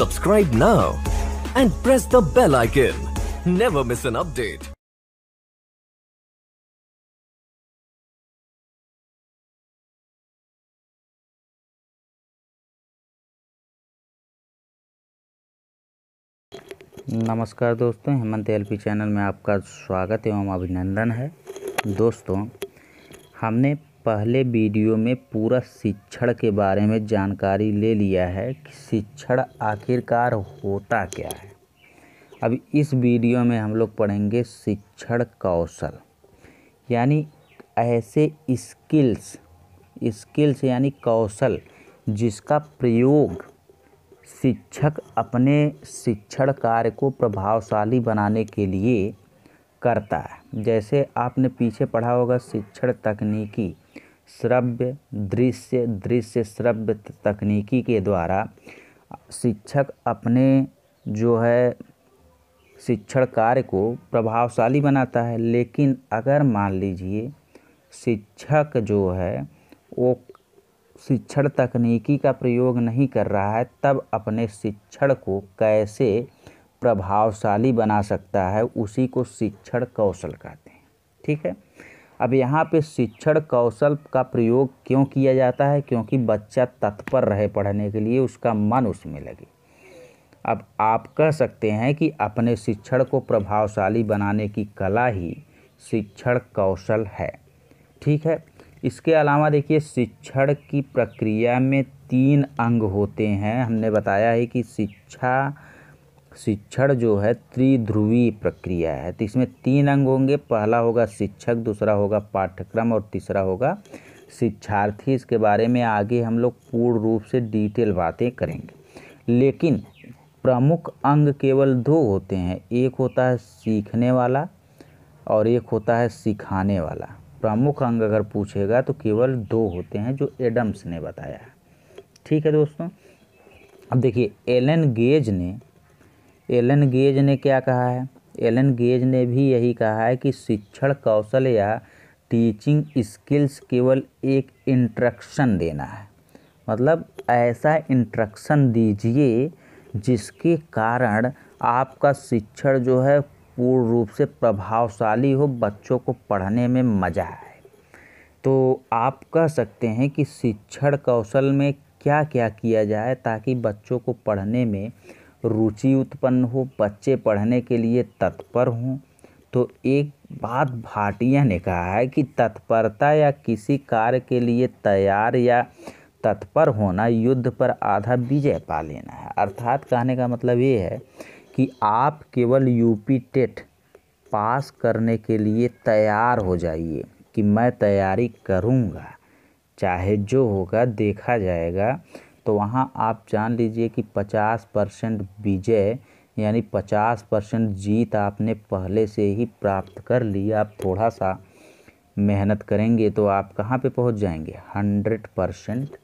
Subscribe now and press the bell icon. Never miss an update. नमस्कार दोस्तों Hemant L channel में आपका स्वागत एवं अभिनंदन है दोस्तों हमने पहले वीडियो में पूरा शिक्षण के बारे में जानकारी ले लिया है कि शिक्षण आखिरकार होता क्या है अब इस वीडियो में हम लोग पढ़ेंगे शिक्षण कौशल यानी ऐसे स्किल्स स्किल्स यानी कौशल जिसका प्रयोग शिक्षक अपने शिक्षण कार्य को प्रभावशाली बनाने के लिए करता है जैसे आपने पीछे पढ़ा होगा शिक्षण तकनीकी श्रव्य दृश्य दृश्य श्रव्य तकनीकी के द्वारा शिक्षक अपने जो है शिक्षण कार्य को प्रभावशाली बनाता है लेकिन अगर मान लीजिए शिक्षक जो है वो शिक्षण तकनीकी का प्रयोग नहीं कर रहा है तब अपने शिक्षण को कैसे प्रभावशाली बना सकता है उसी को शिक्षण कौशल कहते हैं ठीक है अब यहाँ पे शिक्षण कौशल का प्रयोग क्यों किया जाता है क्योंकि बच्चा तत्पर रहे पढ़ने के लिए उसका मन उसमें लगे अब आप कह सकते हैं कि अपने शिक्षण को प्रभावशाली बनाने की कला ही शिक्षण कौशल है ठीक है इसके अलावा देखिए शिक्षण की प्रक्रिया में तीन अंग होते हैं हमने बताया है कि शिक्षा शिक्षण जो है त्रिध्रुवी प्रक्रिया है तो इसमें तीन अंग होंगे पहला होगा शिक्षक दूसरा होगा पाठ्यक्रम और तीसरा होगा शिक्षार्थी इसके बारे में आगे हम लोग पूर्ण रूप से डिटेल बातें करेंगे लेकिन प्रमुख अंग केवल दो होते हैं एक होता है सीखने वाला और एक होता है सिखाने वाला प्रमुख अंग अगर पूछेगा तो केवल दो होते हैं जो एडम्स ने बताया ठीक है दोस्तों अब देखिए एलन गेज ने एलन गेज ने क्या कहा है एलन गेज ने भी यही कहा है कि शिक्षण कौशल या टीचिंग स्किल्स केवल एक इंट्रक्शन देना है मतलब ऐसा इंट्रक्शन दीजिए जिसके कारण आपका शिक्षण जो है पूर्ण रूप से प्रभावशाली हो बच्चों को पढ़ने में मज़ा आए तो आप कह सकते हैं कि शिक्षण कौशल में क्या क्या किया जाए ताकि बच्चों को पढ़ने में रुचि उत्पन्न हो बच्चे पढ़ने के लिए तत्पर हों तो एक बात भाटिया ने कहा है कि तत्परता या किसी कार्य के लिए तैयार या तत्पर होना युद्ध पर आधा विजय पा लेना है अर्थात कहने का मतलब ये है कि आप केवल यूपी टेट पास करने के लिए तैयार हो जाइए कि मैं तैयारी करूँगा चाहे जो होगा देखा जाएगा तो वहाँ आप जान लीजिए कि पचास परसेंट विजय यानी पचास परसेंट जीत आपने पहले से ही प्राप्त कर ली आप थोड़ा सा मेहनत करेंगे तो आप कहाँ पे पहुँच जाएंगे हंड्रेड परसेंट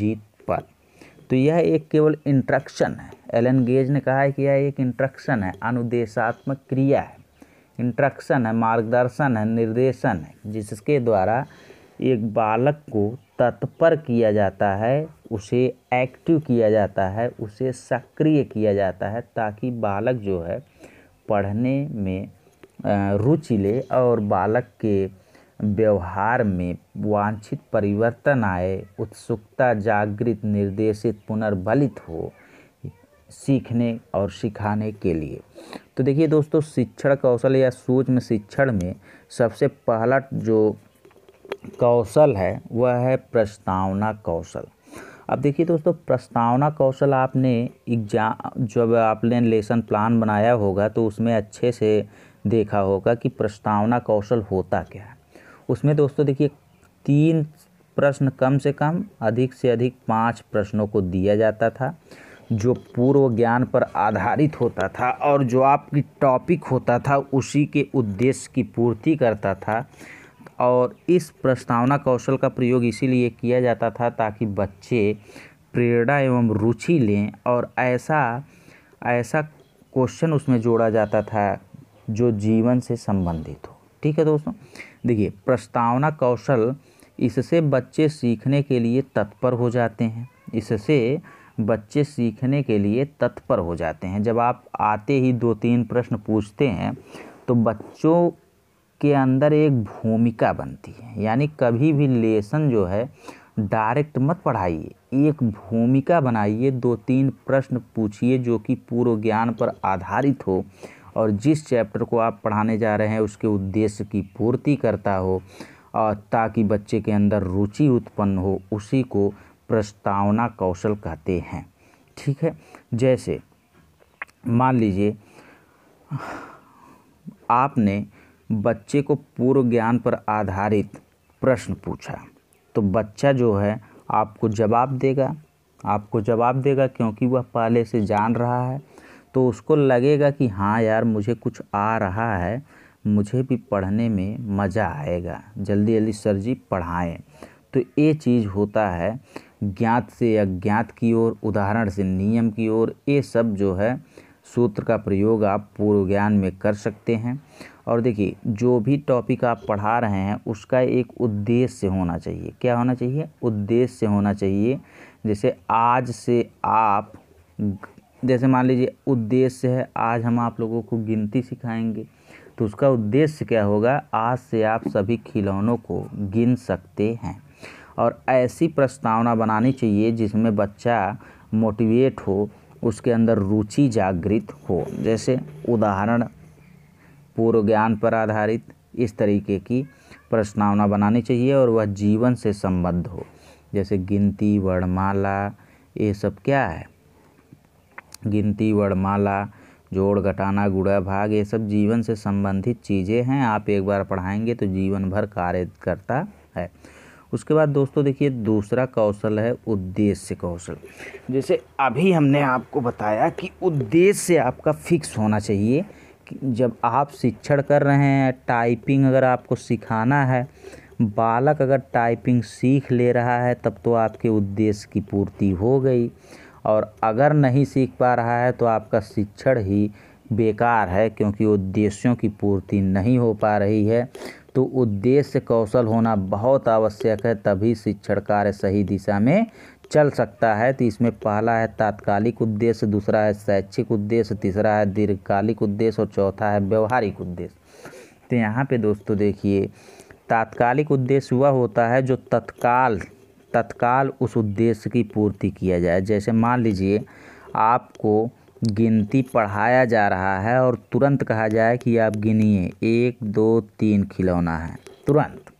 जीत पर तो यह एक केवल इंट्रक्शन है एलन गेज ने कहा है कि यह एक इंट्रक्शन है अनुदेशात्मक क्रिया है इंट्रक्शन है मार्गदर्शन है निर्देशन है जिसके द्वारा एक बालक को तत्पर किया जाता है उसे एक्टिव किया जाता है उसे सक्रिय किया जाता है ताकि बालक जो है पढ़ने में रुचि ले और बालक के व्यवहार में वांछित परिवर्तन आए उत्सुकता जागृत निर्देशित पुनर्बलित हो सीखने और सिखाने के लिए तो देखिए दोस्तों शिक्षण कौशल या सोच में शिक्षण में सबसे पहला जो कौशल है वह है प्रस्तावना कौशल अब देखिए दोस्तों प्रस्तावना कौशल आपने एग्जाम जब आपने लेसन प्लान बनाया होगा तो उसमें अच्छे से देखा होगा कि प्रस्तावना कौशल होता क्या है उसमें दोस्तों देखिए तीन प्रश्न कम से कम अधिक से अधिक पाँच प्रश्नों को दिया जाता था जो पूर्व ज्ञान पर आधारित होता था और जो आपकी टॉपिक होता था उसी के उद्देश्य की पूर्ति करता था और इस प्रस्तावना कौशल का प्रयोग इसीलिए किया जाता था ताकि बच्चे प्रेरणा एवं रुचि लें और ऐसा ऐसा क्वेश्चन उसमें जोड़ा जाता था जो जीवन से संबंधित हो ठीक है दोस्तों देखिए प्रस्तावना कौशल इससे बच्चे सीखने के लिए तत्पर हो जाते हैं इससे बच्चे सीखने के लिए तत्पर हो जाते हैं जब आप आते ही दो तीन प्रश्न पूछते हैं तो बच्चों के अंदर एक भूमिका बनती है यानी कभी भी लेसन जो है डायरेक्ट मत पढ़ाइए एक भूमिका बनाइए दो तीन प्रश्न पूछिए जो कि पूर्व ज्ञान पर आधारित हो और जिस चैप्टर को आप पढ़ाने जा रहे हैं उसके उद्देश्य की पूर्ति करता हो और ताकि बच्चे के अंदर रुचि उत्पन्न हो उसी को प्रस्तावना कौशल कहते हैं ठीक है जैसे मान लीजिए आपने बच्चे को पूर्व ज्ञान पर आधारित प्रश्न पूछा तो बच्चा जो है आपको जवाब देगा आपको जवाब देगा क्योंकि वह पहले से जान रहा है तो उसको लगेगा कि हाँ यार मुझे कुछ आ रहा है मुझे भी पढ़ने में मज़ा आएगा जल्दी जल्दी सर जी पढ़ाएँ तो ये चीज़ होता है ज्ञात से अज्ञात की ओर उदाहरण से नियम की ओर ये सब जो है सूत्र का प्रयोग आप पूर्व ज्ञान में कर सकते हैं और देखिए जो भी टॉपिक आप पढ़ा रहे हैं उसका एक उद्देश्य होना चाहिए क्या होना चाहिए उद्देश्य होना चाहिए जैसे आज से आप जैसे मान लीजिए उद्देश्य है आज हम आप लोगों को गिनती सिखाएंगे तो उसका उद्देश्य क्या होगा आज से आप सभी खिलौनों को गिन सकते हैं और ऐसी प्रस्तावना बनानी चाहिए जिसमें बच्चा मोटिवेट हो उसके अंदर रुचि जागृत हो जैसे उदाहरण पूर्व ज्ञान पर आधारित इस तरीके की प्रश्नावना बनानी चाहिए और वह जीवन से संबद्ध हो जैसे गिनती वर्णमाला ये सब क्या है गिनती वर्णमाला जोड़ घटाना गुड़ा भाग ये सब जीवन से संबंधित चीज़ें हैं आप एक बार पढ़ाएंगे तो जीवन भर कार्य करता है उसके बाद दोस्तों देखिए दूसरा कौशल है उद्देश्य कौशल जैसे अभी हमने आपको बताया कि उद्देश्य आपका फिक्स होना चाहिए जब आप शिक्षण कर रहे हैं टाइपिंग अगर आपको सिखाना है बालक अगर टाइपिंग सीख ले रहा है तब तो आपके उद्देश्य की पूर्ति हो गई और अगर नहीं सीख पा रहा है तो आपका शिक्षण ही बेकार है क्योंकि उद्देश्यों की पूर्ति नहीं हो पा रही है तो उद्देश्य कौशल होना बहुत आवश्यक है तभी शिक्षण कार्य सही दिशा में चल सकता है तो इसमें पहला है तात्कालिक उद्देश्य दूसरा है शैक्षिक उद्देश्य तीसरा है दीर्घकालिक उद्देश्य और चौथा है व्यवहारिक उद्देश्य तो यहाँ पे दोस्तों देखिए तात्कालिक उद्देश्य वह होता है जो तत्काल तत्काल उस उद्देश्य की पूर्ति किया जाए जैसे मान लीजिए आपको गिनती पढ़ाया जा रहा है और तुरंत कहा जाए कि आप गिनिए एक दो तीन खिलौना है तुरंत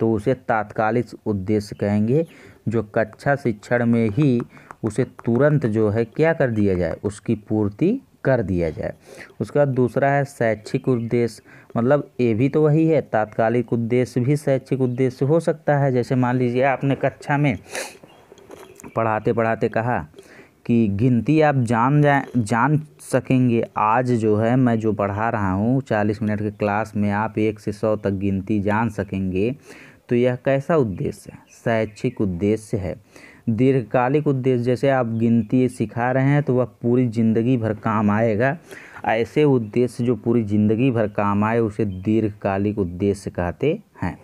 तो उसे तात्कालिक उद्देश्य कहेंगे जो कक्षा शिक्षण में ही उसे तुरंत जो है क्या कर दिया जाए उसकी पूर्ति कर दिया जाए उसका दूसरा है शैक्षिक उद्देश्य मतलब ये भी तो वही है तात्कालिक उद्देश्य भी शैक्षिक उद्देश्य हो सकता है जैसे मान लीजिए आपने कक्षा में पढ़ाते पढ़ाते कहा कि गिनती आप जान जाए जान सकेंगे आज जो है मैं जो पढ़ा रहा हूँ चालीस मिनट के क्लास में आप एक से सौ तक गिनती जान सकेंगे तो यह कैसा उद्देश्य है शैक्षिक उद्देश्य है दीर्घकालिक उद्देश्य जैसे आप गिनती सिखा रहे हैं तो वह पूरी ज़िंदगी भर काम आएगा ऐसे उद्देश्य जो पूरी ज़िंदगी भर काम आए उसे दीर्घकालिक उद्देश्य कहते हैं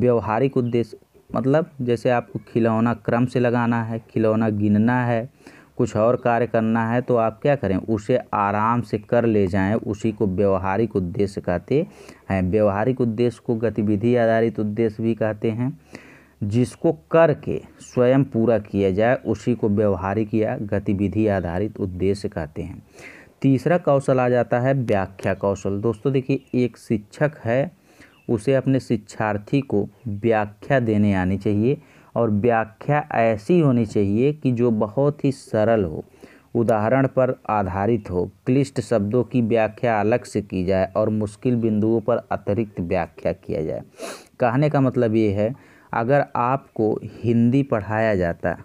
व्यवहारिक उद्देश्य मतलब जैसे आपको खिलौना क्रम से लगाना है खिलौना गिनना है कुछ और कार्य करना है तो आप क्या करें उसे आराम से कर ले जाएं उसी को व्यवहारिक उद्देश्य कहते हैं व्यवहारिक उद्देश्य को गतिविधि आधारित उद्देश्य भी कहते हैं जिसको करके स्वयं पूरा किया जाए उसी को व्यवहारिक या गतिविधि आधारित उद्देश्य कहते हैं तीसरा कौशल आ जाता है व्याख्या कौशल दोस्तों देखिए एक शिक्षक है उसे अपने शिक्षार्थी को व्याख्या देने आनी चाहिए और व्याख्या ऐसी होनी चाहिए कि जो बहुत ही सरल हो उदाहरण पर आधारित हो क्लिष्ट शब्दों की व्याख्या अलग से की जाए और मुश्किल बिंदुओं पर अतिरिक्त व्याख्या किया जाए कहने का मतलब ये है अगर आपको हिंदी पढ़ाया जाता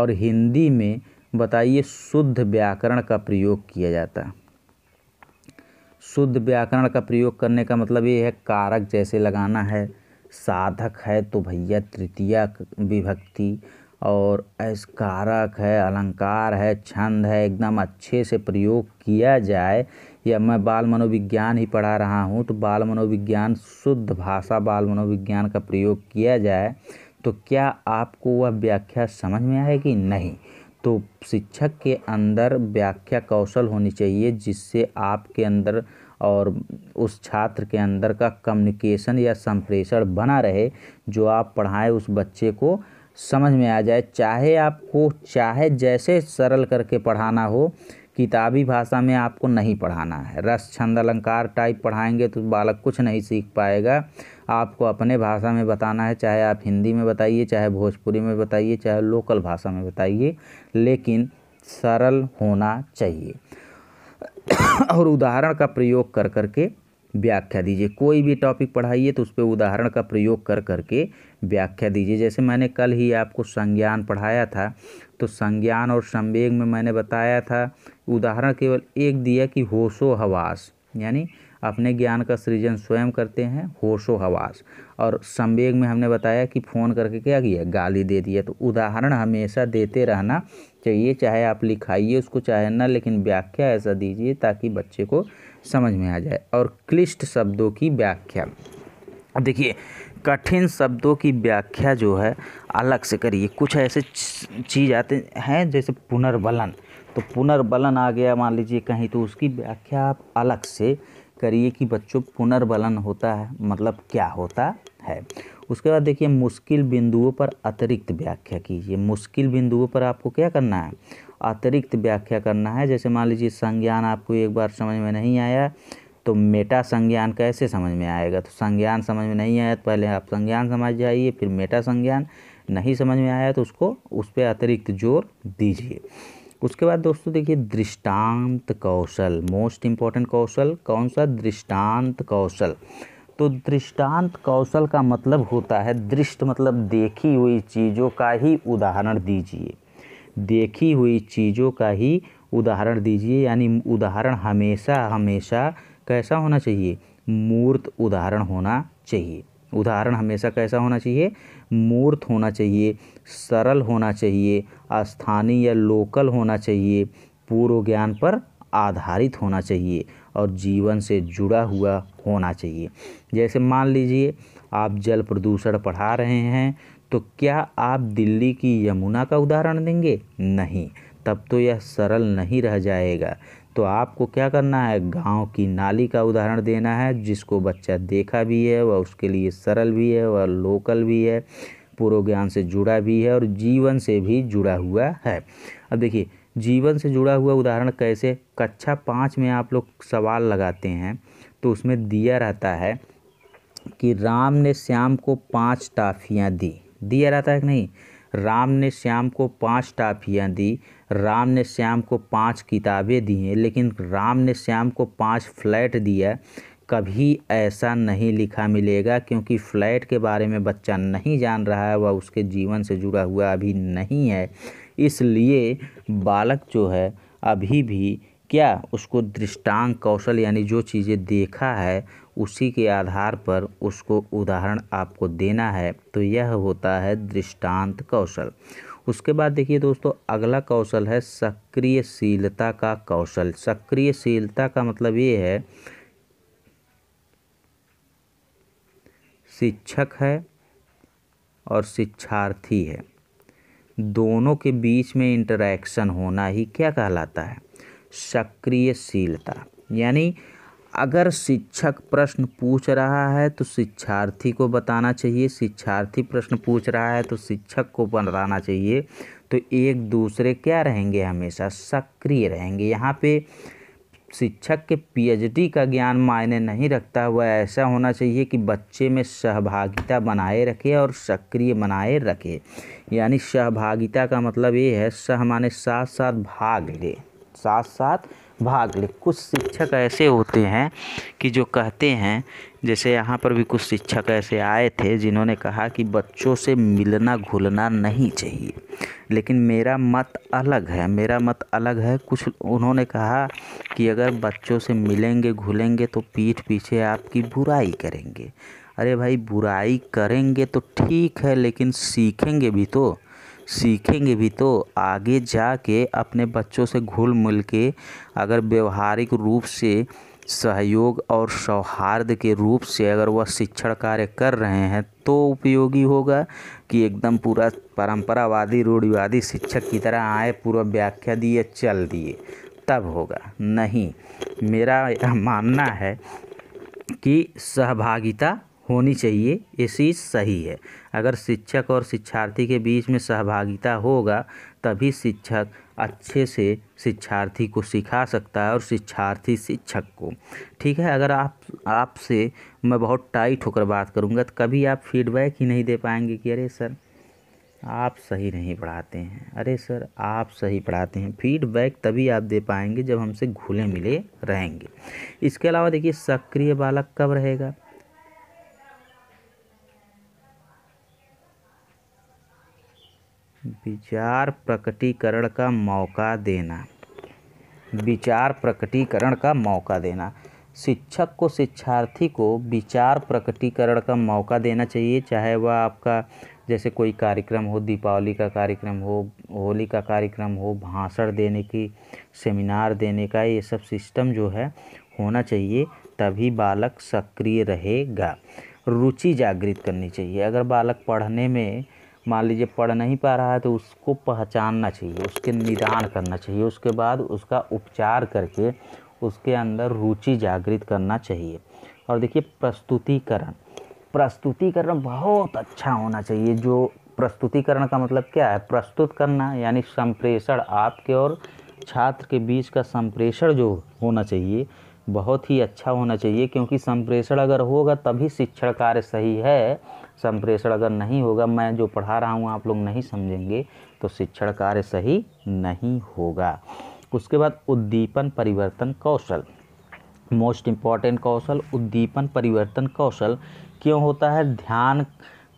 और हिंदी में बताइए शुद्ध व्याकरण का प्रयोग किया जाता शुद्ध व्याकरण का प्रयोग करने का मतलब ये है कारक जैसे लगाना है साधक है तो भैया तृतीय विभक्ति और कारक है अलंकार है छंद है एकदम अच्छे से प्रयोग किया जाए या मैं बाल मनोविज्ञान ही पढ़ा रहा हूँ तो बाल मनोविज्ञान शुद्ध भाषा बाल मनोविज्ञान का प्रयोग किया जाए तो क्या आपको वह व्याख्या समझ में आएगी नहीं तो शिक्षक के अंदर व्याख्या कौशल होनी चाहिए जिससे आपके अंदर और उस छात्र के अंदर का कम्युनिकेशन या संप्रेषण बना रहे जो आप पढ़ाएं उस बच्चे को समझ में आ जाए चाहे आपको चाहे जैसे सरल करके पढ़ाना हो किताबी भाषा में आपको नहीं पढ़ाना है रस छंद अलंकार टाइप पढ़ाएंगे तो बालक कुछ नहीं सीख पाएगा आपको अपने भाषा में बताना है चाहे आप हिंदी में बताइए चाहे भोजपुरी में बताइए चाहे लोकल भाषा में बताइए लेकिन सरल होना चाहिए और उदाहरण का प्रयोग कर करके व्याख्या दीजिए कोई भी टॉपिक पढ़ाइए तो उस पर उदाहरण का प्रयोग कर करके व्याख्या दीजिए जैसे मैंने कल ही आपको संज्ञान पढ़ाया था तो संज्ञान और संवेग में मैंने बताया था उदाहरण केवल एक दिया कि होशो हवास यानी अपने ज्ञान का सृजन स्वयं करते हैं होशो हवास और संवेग में हमने बताया कि फ़ोन करके क्या किया गाली दे दिया तो उदाहरण हमेशा देते रहना चाहिए चाहे आप लिखाइए उसको चाहे ना लेकिन व्याख्या ऐसा दीजिए ताकि बच्चे को समझ में आ जाए और क्लिष्ट शब्दों की व्याख्या देखिए कठिन शब्दों की व्याख्या जो है अलग से करिए कुछ ऐसे चीज़ आते हैं जैसे पुनर्बलन तो पुनर्बलन आ गया मान लीजिए कहीं तो उसकी व्याख्या आप अलग से करिए कि बच्चों पुनर्बलन होता है मतलब क्या होता है उसके बाद देखिए मुश्किल बिंदुओं पर अतिरिक्त व्याख्या कीजिए मुश्किल बिंदुओं पर आपको क्या करना है अतिरिक्त व्याख्या करना है जैसे मान लीजिए संज्ञान आपको एक बार समझ में नहीं आया तो मेटा संज्ञान कैसे समझ में आएगा तो संज्ञान समझ में नहीं आया तो पहले आप संज्ञान समझ जाइए फिर मेटा संज्ञान नहीं समझ में आया तो उसको उस पर अतिरिक्त जोर दीजिए उसके बाद दोस्तों देखिए दृष्टांत कौशल मोस्ट इम्पॉर्टेंट कौशल कौन सा दृष्टांत कौशल तो दृष्टांत कौशल का मतलब होता है दृष्ट मतलब देखी हुई चीज़ों का ही उदाहरण दीजिए देखी हुई चीज़ों का ही उदाहरण दीजिए यानी उदाहरण हमेशा हमेशा कैसा होना चाहिए मूर्त उदाहरण होना चाहिए उदाहरण हमेशा कैसा होना चाहिए मूर्त होना चाहिए सरल होना चाहिए स्थानीय या लोकल होना चाहिए पूर्व ज्ञान पर आधारित होना चाहिए और जीवन से जुड़ा हुआ होना चाहिए जैसे मान लीजिए आप जल प्रदूषण पढ़ा रहे हैं तो क्या आप दिल्ली की यमुना का उदाहरण देंगे नहीं तब तो यह सरल नहीं रह जाएगा तो आपको क्या करना है गांव की नाली का उदाहरण देना है जिसको बच्चा देखा भी है वह उसके लिए सरल भी है वह लोकल भी है पूर्व ज्ञान से जुड़ा भी है और जीवन से भी जुड़ा हुआ है अब देखिए जीवन से जुड़ा हुआ उदाहरण कैसे कक्षा पाँच में आप लोग सवाल लगाते हैं तो उसमें दिया रहता है कि राम ने श्याम को पाँच टाफियाँ दी दिया रहता है कि नहीं राम ने श्याम को पाँच टाफियाँ दी राम ने श्याम को पाँच किताबें दी हैं लेकिन राम ने श्याम को पाँच फ्लैट दिया कभी ऐसा नहीं लिखा मिलेगा क्योंकि फ्लैट के बारे में बच्चा नहीं जान रहा है वह उसके जीवन से जुड़ा हुआ अभी नहीं है इसलिए बालक जो है अभी भी क्या उसको दृष्टांग कौशल यानी जो चीज़ें देखा है उसी के आधार पर उसको उदाहरण आपको देना है तो यह होता है दृष्टांत कौशल उसके बाद देखिए दोस्तों अगला कौशल है सक्रियशीलता का कौशल सक्रियशीलता का मतलब ये है शिक्षक है और शिक्षार्थी है दोनों के बीच में इंटरेक्शन होना ही क्या कहलाता है सक्रियशीलता यानी अगर शिक्षक प्रश्न पूछ रहा है तो शिक्षार्थी को बताना चाहिए शिक्षार्थी प्रश्न पूछ रहा है तो शिक्षक को बताना चाहिए तो एक दूसरे क्या रहेंगे हमेशा सक्रिय रहेंगे यहाँ पे शिक्षक के पीएचडी का ज्ञान मायने नहीं रखता वह ऐसा होना चाहिए कि बच्चे में सहभागिता बनाए रखे और सक्रिय बनाए रखे यानी सहभागिता का मतलब ये है सह माने साथ साथ भाग ले साथ साथ भाग ले कुछ शिक्षक ऐसे होते हैं कि जो कहते हैं जैसे यहाँ पर भी कुछ शिक्षक ऐसे आए थे जिन्होंने कहा कि बच्चों से मिलना घुलना नहीं चाहिए लेकिन मेरा मत अलग है मेरा मत अलग है कुछ उन्होंने कहा कि अगर बच्चों से मिलेंगे घुलेंगे तो पीठ पीछे आपकी बुराई करेंगे अरे भाई बुराई करेंगे तो ठीक है लेकिन सीखेंगे भी तो सीखेंगे भी तो आगे जाके अपने बच्चों से घुल मिल के अगर व्यवहारिक रूप से सहयोग और सौहार्द के रूप से अगर वह शिक्षण कार्य कर रहे हैं तो उपयोगी होगा कि एकदम पूरा परंपरावादी रूढ़िवादी शिक्षक की तरह आए पूरा व्याख्या दिए चल दिए तब होगा नहीं मेरा मानना है कि सहभागिता होनी चाहिए ये चीज़ सही है अगर शिक्षक और शिक्षार्थी के बीच में सहभागिता होगा तभी शिक्षक अच्छे से शिक्षार्थी को सिखा सकता है और शिक्षार्थी शिक्षक को ठीक है अगर आप आपसे मैं बहुत टाइट होकर बात करूँगा तो कभी आप फीडबैक ही नहीं दे पाएंगे कि अरे सर आप सही नहीं पढ़ाते हैं अरे सर आप सही पढ़ाते हैं फीडबैक तभी आप दे पाएंगे जब हमसे घुले मिले रहेंगे इसके अलावा देखिए सक्रिय बालक कब रहेगा विचार प्रकटीकरण का मौका देना विचार प्रकटीकरण का मौका देना शिक्षक को शिक्षार्थी को विचार प्रकटीकरण का मौका देना चाहिए चाहे वह आपका जैसे कोई कार्यक्रम हो दीपावली का कार्यक्रम हो होली का कार्यक्रम हो भाषण देने की सेमिनार देने का ये सब सिस्टम जो है होना चाहिए तभी बालक सक्रिय रहेगा रुचि जागृत करनी चाहिए अगर बालक पढ़ने में मान लीजिए पढ़ नहीं पा रहा है तो उसको पहचानना चाहिए उसके निदान करना चाहिए उसके बाद उसका उपचार करके उसके अंदर रुचि जागृत करना चाहिए और देखिए प्रस्तुतिकरण प्रस्तुतिकरण बहुत अच्छा होना चाहिए जो प्रस्तुतिकरण का मतलब क्या है प्रस्तुत करना यानी संप्रेषण आपके और छात्र के बीच का संप्रेषण जो होना चाहिए बहुत ही अच्छा होना चाहिए क्योंकि संप्रेषण अगर होगा तभी शिक्षण कार्य सही है संप्रेषण अगर नहीं होगा मैं जो पढ़ा रहा हूँ आप लोग नहीं समझेंगे तो शिक्षण कार्य सही नहीं होगा उसके बाद उद्दीपन परिवर्तन कौशल मोस्ट इम्पॉर्टेंट कौशल उद्दीपन परिवर्तन कौशल क्यों होता है ध्यान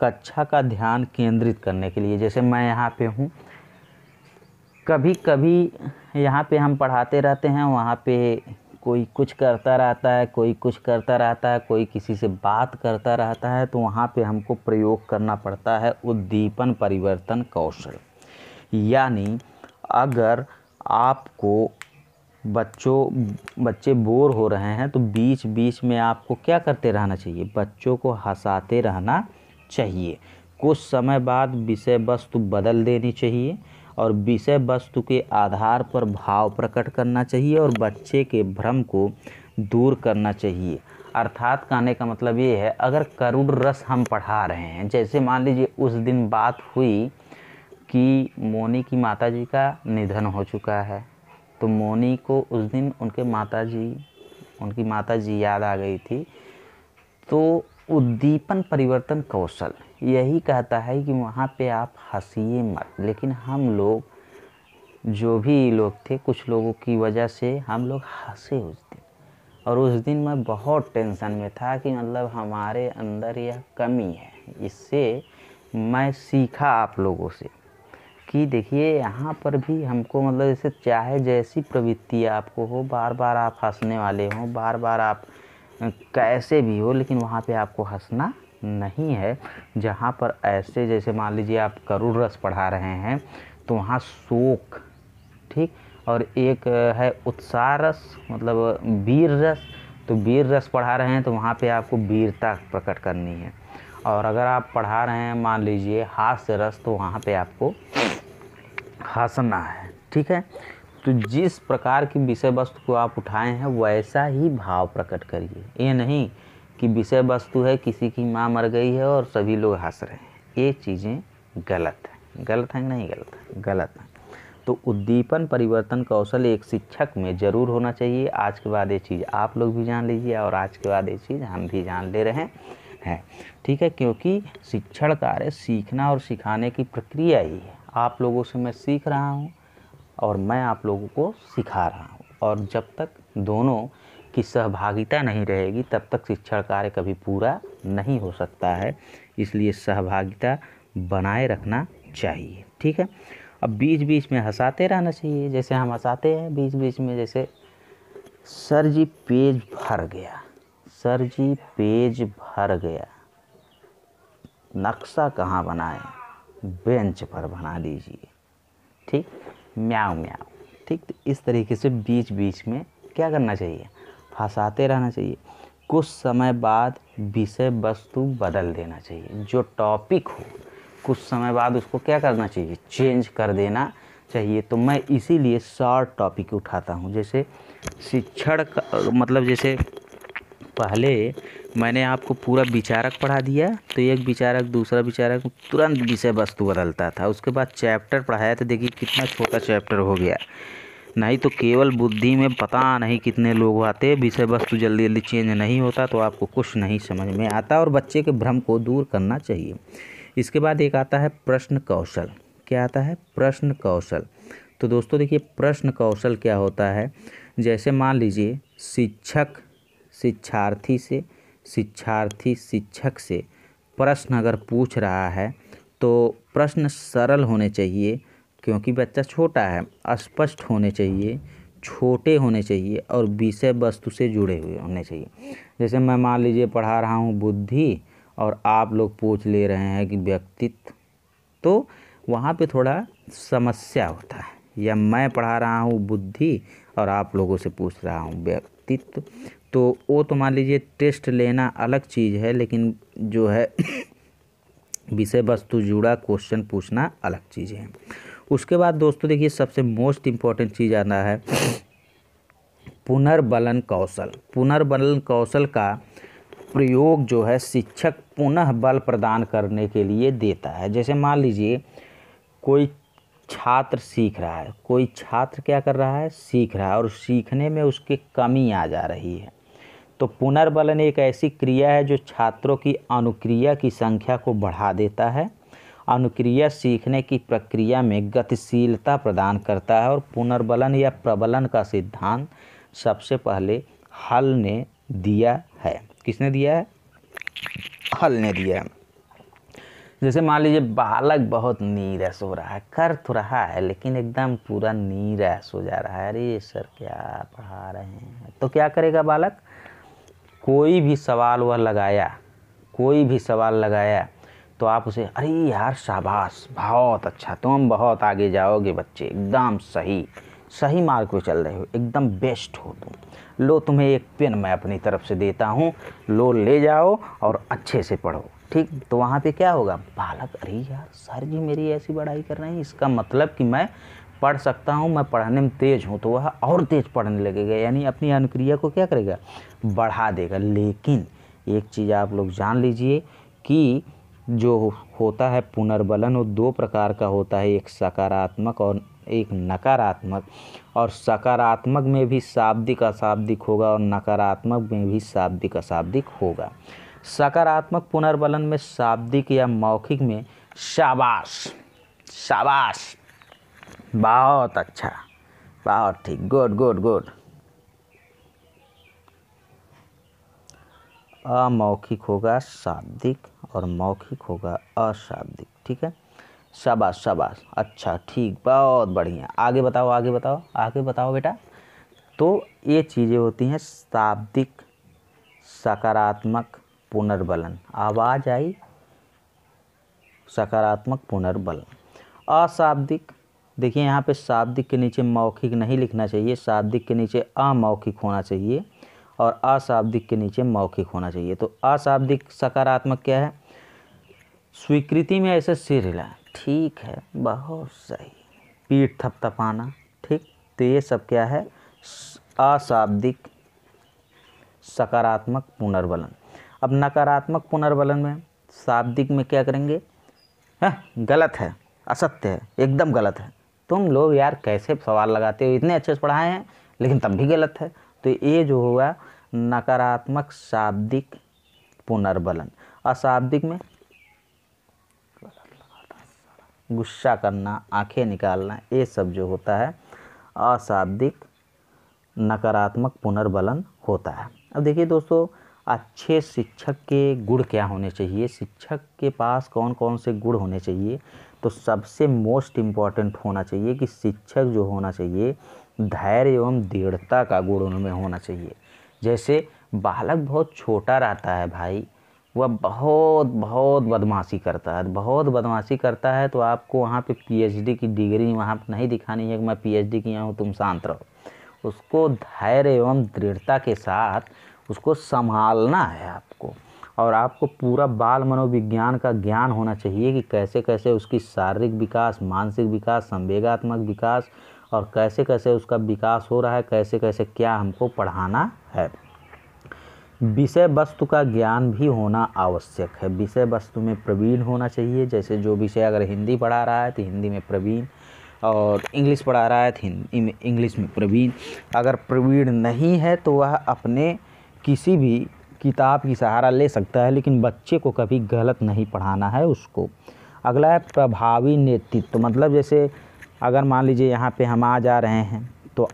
कक्षा का ध्यान केंद्रित करने के लिए जैसे मैं यहाँ पे हूँ कभी कभी यहाँ पे हम पढ़ाते रहते हैं वहाँ पे कोई कुछ करता रहता है कोई कुछ करता रहता है कोई किसी से बात करता रहता है तो वहाँ पे हमको प्रयोग करना पड़ता है उद्दीपन परिवर्तन कौशल यानी अगर आपको बच्चों बच्चे बोर हो रहे हैं तो बीच बीच में आपको क्या करते रहना चाहिए बच्चों को हंसाते रहना चाहिए कुछ समय बाद विषय वस्तु बदल देनी चाहिए और विषय वस्तु के आधार पर भाव प्रकट करना चाहिए और बच्चे के भ्रम को दूर करना चाहिए अर्थात कहने का मतलब ये है अगर करुण रस हम पढ़ा रहे हैं जैसे मान लीजिए उस दिन बात हुई कि मोनी की माताजी का निधन हो चुका है तो मोनी को उस दिन उनके माताजी उनकी माताजी याद आ गई थी तो उद्दीपन परिवर्तन कौशल यही कहता है कि वहाँ पे आप हंसीए मत लेकिन हम लोग जो भी लोग थे कुछ लोगों की वजह से हम लोग हंसे उस दिन और उस दिन मैं बहुत टेंशन में था कि मतलब हमारे अंदर यह कमी है इससे मैं सीखा आप लोगों से कि देखिए यहाँ पर भी हमको मतलब जैसे चाहे जैसी प्रवृत्ति आपको हो बार बार आप हंसने वाले हों बार बार आप कैसे भी हो लेकिन वहाँ पे आपको हंसना नहीं है जहाँ पर ऐसे जैसे मान लीजिए आप करुण रस पढ़ा रहे हैं तो वहाँ शोक ठीक और एक है उत्साह रस मतलब वीर रस तो वीर रस पढ़ा रहे हैं तो वहाँ पे आपको वीरता प्रकट करनी है और अगर आप पढ़ा रहे हैं मान लीजिए हास्य रस तो वहाँ पे आपको हंसना है ठीक है तो जिस प्रकार की विषय वस्तु को आप उठाए हैं वैसा ही भाव प्रकट करिए ये नहीं कि विषय वस्तु है किसी की माँ मर गई है और सभी लोग हंस रहे हैं ये चीज़ें गलत हैं गलत हैं नहीं गलत हैं गलत हैं तो उद्दीपन परिवर्तन कौशल एक शिक्षक में ज़रूर होना चाहिए आज के बाद ये चीज़ आप लोग भी जान लीजिए और आज के बाद ये चीज़ हम भी जान ले रहे हैं ठीक है क्योंकि शिक्षण कार्य सीखना और सिखाने की प्रक्रिया ही है आप लोगों से मैं सीख रहा हूँ और मैं आप लोगों को सिखा रहा हूँ और जब तक दोनों की सहभागिता नहीं रहेगी तब तक शिक्षण कार्य कभी पूरा नहीं हो सकता है इसलिए सहभागिता बनाए रखना चाहिए ठीक है अब बीच बीच में हंसाते रहना चाहिए जैसे हम हंसाते हैं बीच बीच में जैसे सर जी पेज भर गया सर जी पेज भर गया नक्शा कहाँ बनाए बेंच पर बना दीजिए ठीक म्याव म्याव ठीक तो इस तरीके से बीच बीच में क्या करना चाहिए फंसाते रहना चाहिए कुछ समय बाद विषय वस्तु बदल देना चाहिए जो टॉपिक हो कुछ समय बाद उसको क्या करना चाहिए चेंज कर देना चाहिए तो मैं इसीलिए शॉर्ट टॉपिक उठाता हूँ जैसे शिक्षण मतलब जैसे पहले मैंने आपको पूरा विचारक पढ़ा दिया तो एक विचारक दूसरा विचारक तुरंत विषय वस्तु बदलता था उसके बाद चैप्टर पढ़ाया था तो देखिए कितना छोटा चैप्टर हो गया नहीं तो केवल बुद्धि में पता नहीं कितने लोग आते विषय वस्तु जल्दी जल्दी चेंज नहीं होता तो आपको कुछ नहीं समझ में आता और बच्चे के भ्रम को दूर करना चाहिए इसके बाद एक आता है प्रश्न कौशल क्या आता है प्रश्न कौशल तो दोस्तों देखिए प्रश्न कौशल क्या होता है जैसे मान लीजिए शिक्षक शिक्षार्थी से शिक्षार्थी शिक्षक से प्रश्न अगर पूछ रहा है तो प्रश्न सरल होने चाहिए क्योंकि बच्चा छोटा है स्पष्ट होने चाहिए छोटे होने चाहिए और विषय वस्तु से जुड़े हुए होने चाहिए जैसे मैं मान लीजिए पढ़ा रहा हूँ बुद्धि और आप लोग पूछ ले रहे हैं कि व्यक्तित्व तो वहाँ पे थोड़ा समस्या होता है या मैं पढ़ा रहा हूँ बुद्धि और आप लोगों से पूछ रहा हूँ व्यक्तित्व तो वो तो मान लीजिए टेस्ट लेना अलग चीज़ है लेकिन जो है विषय वस्तु जुड़ा क्वेश्चन पूछना अलग चीज़ है उसके बाद दोस्तों देखिए सबसे मोस्ट इम्पॉर्टेंट चीज़ आना है पुनर्बलन कौशल पुनर्बलन कौशल का प्रयोग जो है शिक्षक पुनः बल प्रदान करने के लिए देता है जैसे मान लीजिए कोई छात्र सीख रहा है कोई छात्र क्या कर रहा है सीख रहा है और सीखने में उसके कमी आ जा रही है तो पुनर्बलन एक ऐसी क्रिया है जो छात्रों की अनुक्रिया की संख्या को बढ़ा देता है अनुक्रिया सीखने की प्रक्रिया में गतिशीलता प्रदान करता है और पुनर्बलन या प्रबलन का सिद्धांत सबसे पहले हल ने दिया है किसने दिया है हल ने दिया है जैसे मान लीजिए बालक बहुत नीरस हो रहा है कर तो रहा है लेकिन एकदम पूरा नीरस हो जा रहा है अरे सर क्या पढ़ा रहे हैं तो क्या करेगा बालक कोई भी सवाल वह लगाया कोई भी सवाल लगाया तो आप उसे अरे यार शाबाश बहुत अच्छा तुम बहुत आगे जाओगे बच्चे एकदम सही सही मार्ग पर चल रहे हो एकदम बेस्ट हो तुम लो तुम्हें एक पेन मैं अपनी तरफ से देता हूँ लो ले जाओ और अच्छे से पढ़ो ठीक तो वहाँ पे क्या होगा बालक अरे यार सर जी मेरी ऐसी बढ़ाई कर रहे हैं इसका मतलब कि मैं पढ़ सकता हूँ मैं पढ़ने में तेज़ हूँ तो वह और तेज़ पढ़ने लगेगा यानी अपनी अनुक्रिया को क्या करेगा बढ़ा देगा लेकिन एक चीज़ आप लोग जान लीजिए कि जो होता है पुनर्बलन वो दो प्रकार का होता है एक सकारात्मक और एक नकारात्मक और सकारात्मक में भी शाब्दिक अशाब्दिक होगा और नकारात्मक में भी शाब्दिक अशाब्दिक होगा सकारात्मक पुनर्बलन में शाब्दिक या मौखिक में शाबाश शाबाश बहुत अच्छा बहुत ठीक गुड गुड गुड अमौखिक होगा शाब्दिक और मौखिक होगा अशाब्दिक ठीक है शबाश शबाश अच्छा ठीक बहुत बढ़िया आगे बताओ आगे बताओ आगे बताओ बेटा तो ये चीज़ें होती हैं शाब्दिक सकारात्मक पुनर्बलन आवाज़ आई सकारात्मक पुनर्बलन अशाब्दिक देखिए यहाँ पे शाब्दिक के नीचे मौखिक नहीं लिखना चाहिए शाब्दिक के नीचे अमौखिक होना चाहिए और अशाब्दिक के नीचे मौखिक होना चाहिए तो अशाब्दिक सकारात्मक क्या है स्वीकृति में ऐसे सिर हिला ठीक है बहुत सही पीठ थपथपाना ठीक तो ये सब क्या है अशाब्दिक सकारात्मक पुनर्बलन अब नकारात्मक पुनर्बलन में शाब्दिक में क्या करेंगे है हाँ, गलत है असत्य है एकदम गलत है तुम लोग यार कैसे सवाल लगाते हो इतने अच्छे से पढ़ाए हैं लेकिन तब भी गलत है तो ये जो हुआ नकारात्मक शाब्दिक पुनर्बलन अशाब्दिक में गुस्सा करना आंखें निकालना ये सब जो होता है अशाब्दिक नकारात्मक पुनर्बलन होता है अब देखिए दोस्तों अच्छे शिक्षक के गुण क्या होने चाहिए शिक्षक के पास कौन कौन से गुण होने चाहिए तो सबसे मोस्ट इम्पॉर्टेंट होना चाहिए कि शिक्षक जो होना चाहिए धैर्य एवं दृढ़ता का गुण उनमें होना चाहिए जैसे बालक बहुत छोटा रहता है भाई वह बहुत बहुत बदमाशी करता है बहुत बदमाशी करता है तो आपको वहाँ पे पीएचडी की डिग्री वहाँ पर नहीं दिखानी है कि मैं पीएचडी किया हूँ तुम शांत रहो उसको धैर्य एवं दृढ़ता के साथ उसको संभालना है आपको और आपको पूरा बाल मनोविज्ञान का ज्ञान होना चाहिए कि कैसे कैसे उसकी शारीरिक विकास मानसिक विकास संवेगात्मक विकास और कैसे कैसे उसका विकास हो रहा है कैसे कैसे क्या हमको पढ़ाना है विषय वस्तु का ज्ञान भी होना आवश्यक है विषय वस्तु में प्रवीण होना चाहिए जैसे जो विषय अगर हिंदी पढ़ा रहा है तो हिंदी में प्रवीण और इंग्लिश पढ़ा रहा है तो इंग्लिश में प्रवीण अगर प्रवीण नहीं है तो वह अपने किसी भी किताब की सहारा ले सकता है लेकिन बच्चे को कभी गलत नहीं पढ़ाना है उसको अगला है प्रभावी नेतृत्व मतलब जैसे अगर मान लीजिए यहाँ पे हम आ जा रहे हैं तो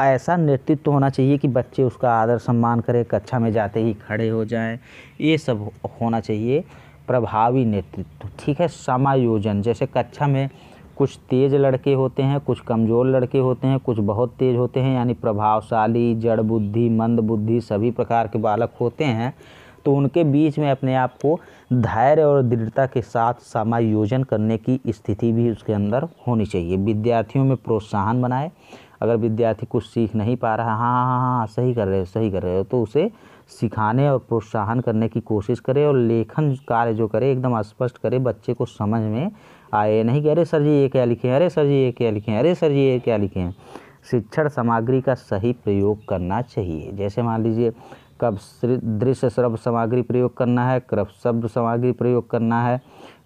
ऐसा नेतृत्व होना चाहिए कि बच्चे उसका आदर सम्मान करें कक्षा में जाते ही खड़े हो जाएं ये सब होना चाहिए प्रभावी नेतृत्व ठीक है समायोजन जैसे कक्षा में कुछ तेज़ लड़के होते हैं कुछ कमज़ोर लड़के होते हैं कुछ बहुत तेज़ होते हैं यानी प्रभावशाली जड़ बुद्धि मंद बुद्धि सभी प्रकार के बालक होते हैं तो उनके बीच में अपने आप को धैर्य और दृढ़ता के साथ समायोजन करने की स्थिति भी उसके अंदर होनी चाहिए विद्यार्थियों में प्रोत्साहन बनाए अगर विद्यार्थी कुछ सीख नहीं पा रहा हाँ हाँ हाँ हाँ सही कर रहे हो सही कर रहे हो तो उसे सिखाने और प्रोत्साहन करने की कोशिश करे और लेखन कार्य जो करे एकदम स्पष्ट करे बच्चे को समझ में आए नहीं कि अरे सर जी ये क्या लिखे हैं अरे सर जी ये क्या लिखे हैं अरे सर जी ये क्या लिखे हैं शिक्षण सामग्री का सही प्रयोग करना चाहिए जैसे मान लीजिए कब दृश्य श्रब्द सामग्री प्रयोग करना है कब शब्द सामग्री प्रयोग करना है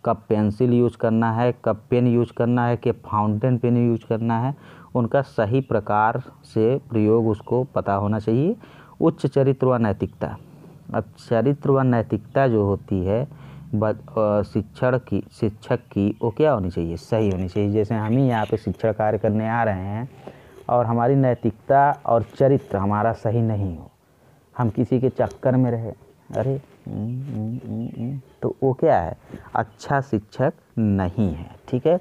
कब पेंसिल यूज करना है कब पेन यूज करना है कि फाउंटेन पेन यूज करना है उनका सही प्रकार से प्रयोग उसको पता होना चाहिए उच्च चरित्र व नैतिकता अब चरित्र व नैतिकता जो होती है शिक्षण की शिक्षक की वो क्या होनी चाहिए सही होनी चाहिए जैसे हम ही यहाँ पे शिक्षण कार्य करने आ रहे हैं और हमारी नैतिकता और चरित्र हमारा सही नहीं हो हम किसी के चक्कर में रहे अरे तो वो क्या है अच्छा शिक्षक नहीं है ठीक है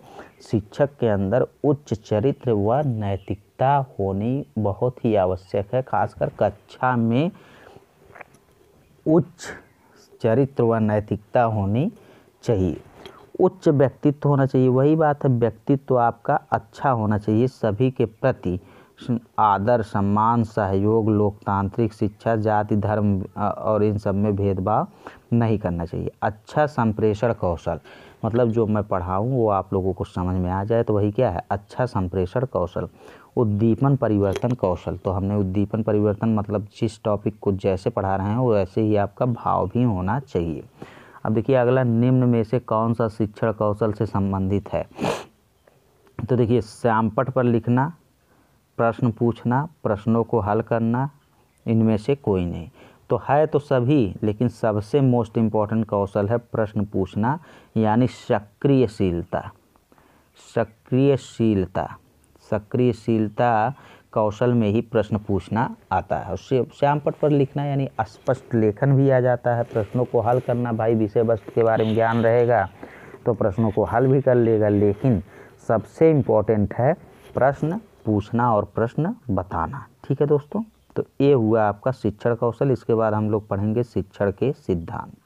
शिक्षक के अंदर उच्च चरित्र व नैतिकता होनी बहुत ही आवश्यक है खासकर कक्षा में उच्च चरित्र व नैतिकता होनी चाहिए उच्च व्यक्तित्व होना चाहिए वही बात है व्यक्तित्व आपका अच्छा होना चाहिए सभी के प्रति आदर सम्मान सहयोग लोकतांत्रिक शिक्षा जाति धर्म और इन सब में भेदभाव नहीं करना चाहिए अच्छा संप्रेषण कौशल मतलब जो मैं पढ़ाऊँ वो आप लोगों को समझ में आ जाए तो वही क्या है अच्छा संप्रेषण कौशल उद्दीपन परिवर्तन कौशल तो हमने उद्दीपन परिवर्तन मतलब जिस टॉपिक को जैसे पढ़ा रहे हैं वो वैसे ही आपका भाव भी होना चाहिए अब देखिए अगला निम्न में से कौन सा शिक्षण कौशल से संबंधित है तो देखिए श्यामपट पर लिखना प्रश्न पूछना प्रश्नों को हल करना इनमें से कोई नहीं तो है तो सभी लेकिन सबसे मोस्ट इम्पॉर्टेंट कौशल है प्रश्न पूछना यानी सक्रियशीलता सक्रियशीलता सक्रियशीलता कौशल में ही प्रश्न पूछना आता है उससे श्याम पट पर लिखना यानी स्पष्ट लेखन भी आ जाता है प्रश्नों को हल करना भाई विषय वस्तु के बारे में ज्ञान रहेगा तो प्रश्नों को हल भी कर लेगा लेकिन सबसे इम्पोर्टेंट है प्रश्न पूछना और प्रश्न बताना ठीक है दोस्तों तो ये हुआ आपका शिक्षण कौशल इसके बाद हम लोग पढ़ेंगे शिक्षण के सिद्धांत